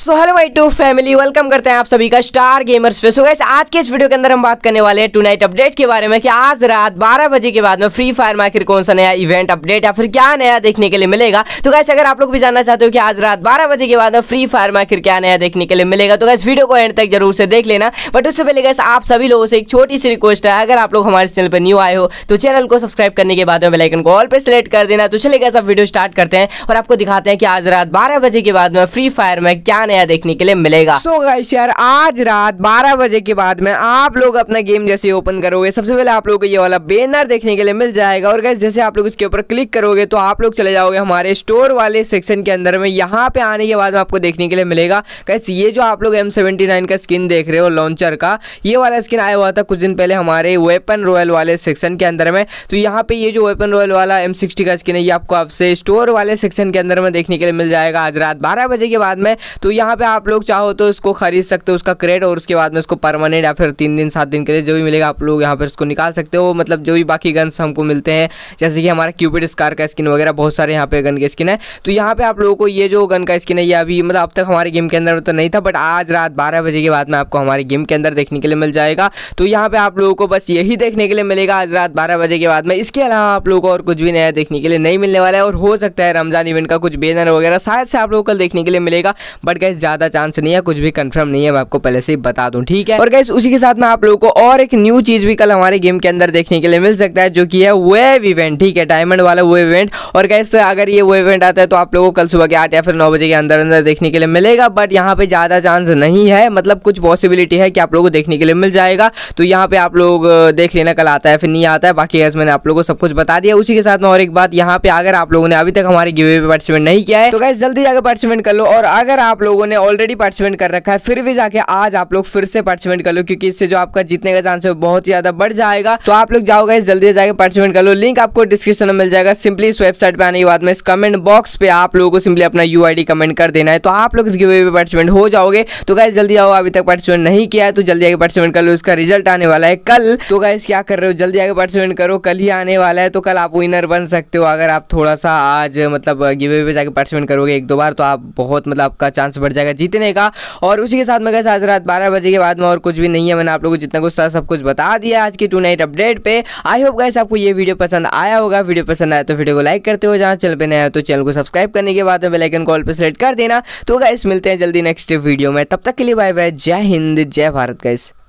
so hello my टू family welcome करते हैं आप सभी का स्टार गेमर्स पे सो गैस आज के इस वीडियो के अंदर हम बात करने वाले हैं टू नाइट अपडेट के बारे में कि आज रात 12 बजे के बाद में फ्री फायर में आखिर कौन सा नया इवेंट अपडेट या फिर क्या नया देखने के लिए मिलेगा तो गैस अगर आप लोग भी जानना चाहते हो कि आज रात बारह बजे के बाद में फ्री फायर में आखिर क्या नया देखने के लिए मिलेगा तो गैस वीडियो को एंड तक जरूर से देख लेना बट उससे पहले गैस आप सभी लोगों से एक छोटी सी रिक्वेस्ट है अगर आप लोग हमारे चैनल पर न्यू आए हो तो चैनल को सब्सक्राइब करने के बाद में बेलाइकन को ऑल पर सिलेक्ट कर देना तो चले गए आप वीडियो स्टार्ट करते हैं और आपको दिखाते हैं कि आज रात बारह बजे के बाद में फ्री फायर में क्या नया देखने के लिए मिलेगा सो गाइस यार आज रात 12 बजे के बाद में आप लोग अपना गेम जैसे ओपन करोगे सबसे पहले आप लोग को ये वाला बैनर देखने के लिए मिल जाएगा और गाइस जैसे आप लोग इसके ऊपर क्लिक करोगे तो आप लोग चले जाओगे हमारे स्टोर वाले सेक्शन के अंदर में यहाँ पे आने के बाद में आपको देखने के लिए मिलेगा गैस ये जो आप लोग एम का स्किन देख रहे हो लॉन्चर का ये वाला स्किन आया हुआ था कुछ दिन पहले हमारे वेपन रॉयल वाले सेक्शन के अंदर में तो यहाँ पे ये जो वेपन रॉयल वाला एम का स्किन है ये आपको आपसे स्टोर वाले सेक्शन के अंदर में देखने के लिए मिल जाएगा आज रात बारह बजे के बाद में तो यहाँ पे आप लोग चाहो तो इसको खरीद सकते हो उसका क्रेड और उसके बाद में उसको परमानेंट या फिर तीन दिन सात दिन के लिए जो भी मिलेगा आप लोग यहाँ पर इसको निकाल सकते हो मतलब जो भी बाकी गन्स हमको मिलते हैं जैसे कि हमारा क्यूपिड स्कार का स्किन वगैरह बहुत सारे यहाँ पे गन के स्किन है तो यहाँ पे आप लोगों को ये जो गन का स्किन है ये अभी मतलब अब तक हमारे गेम के अंदर तो नहीं था बट आज रात बारह बजे के बाद में आपको हमारे गेम के अंदर देखने के लिए मिल जाएगा तो यहाँ पे आप लोगों को बस यही देखने के लिए मिलेगा आज रात बारह बजे के बाद में इसके अलावा आप लोगों को और कुछ भी नया देखने के लिए नहीं मिलने वाला है और हो सकता है रमजान इवेंट का कुछ बैनर वगैरह शायद से आप लोगों को देखने के लिए मिलेगा बट गैस ज्यादा चांस नहीं है कुछ भी कंफर्म नहीं है मैं आपको पहले से ही बता दूं ठीक है और गैस उसी के साथ में आप लोगों को और एक न्यू चीज भी कल हमारे गेम के अंदर देखने के लिए मिल सकता है जो की है वेव इवेंट ठीक है डायमंड वाला वो इवेंट और गैस तो अगर ये वो इवेंट आता है तो आप लोग को कल सुबह के आठ या फिर नौ बजे के अंदर अंदर देखने के लिए मिलेगा बट यहाँ पे ज्यादा चांस नहीं है मतलब कुछ पॉसिबिलिटी है कि आप लोग को देखने के लिए मिल जाएगा तो यहाँ पे आप लोग देख लेना कल आता है फिर नहीं आता है बाकी गैस मैंने आप लोगों को सब कुछ बता दिया उसी के साथ में और एक बात यहाँ पे अगर आप लोगों ने अभी तक हमारे गिवे पे पार्टिसिपेट नहीं किया है तो गैस जल्दी जाकर पार्टिसिपेट कर लो और अगर आप लोग लोगों ने ऑलरेडी पार्टिसिपेंट कर रखा है फिर भी जाके आज आप लोग फिर से पार्टिसिपेंट कर लो क्योंकि इससे जो आपका जीतने का चांस है बहुत ज्यादा बढ़ जाएगा तो आप लोग जाओगे जल्दी जाकर पार्टिसिपेंट कर लो लिंक आपको डिस्क्रिप्शन में मिल जाएगा सिंपली इस वेबसाइट पर आने के बाद में इस कमेंट बॉक्स पे आप लोगों को सिंपली अपना यू कमेंट कर देना है तो आप लोग इस गिवे पे पार्टिसिपेंट हो जाओगे तो गाय जल्दी आओ अभी तक पार्टिसिपेंट नहीं किया है तो जल्दी आगे पार्टिसिपेंट कर लो इसका रिजल्ट आने वाला है कल तो गाय क्या कर रहे हो जल्दी आगे पार्टिसिपेंट करो कल ही आने वाला है तो कल आप विनर बन सकते हो अगर आप थोड़ा सा आज मतलब गिवे पे जाके पार्टिसिपेंट करोगे एक दो बार तो आप बहुत मतलब आपका चांस बढ़ बढ़ जाएगा जीतने का और उसी के साथ में कैसे आज रात बारह बजे के बाद में और कुछ भी नहीं है मैंने आप लोगों को जितना कुछ सब कुछ बता दिया आज की टू नाइट अपडेट पर आई होप गैस आपको ये वीडियो पसंद आया होगा वीडियो पसंद आया तो वीडियो को लाइक करते हो जहाँ चैनल पर नया तो चैनल को सब्सक्राइब करने के बाद में बेलाइकन कॉल पर सेलेक्ट कर देना तो गैस मिलते हैं जल्दी नेक्स्ट वीडियो में तब तक के लिए बाय बाय जय हिंद जय भारत गैस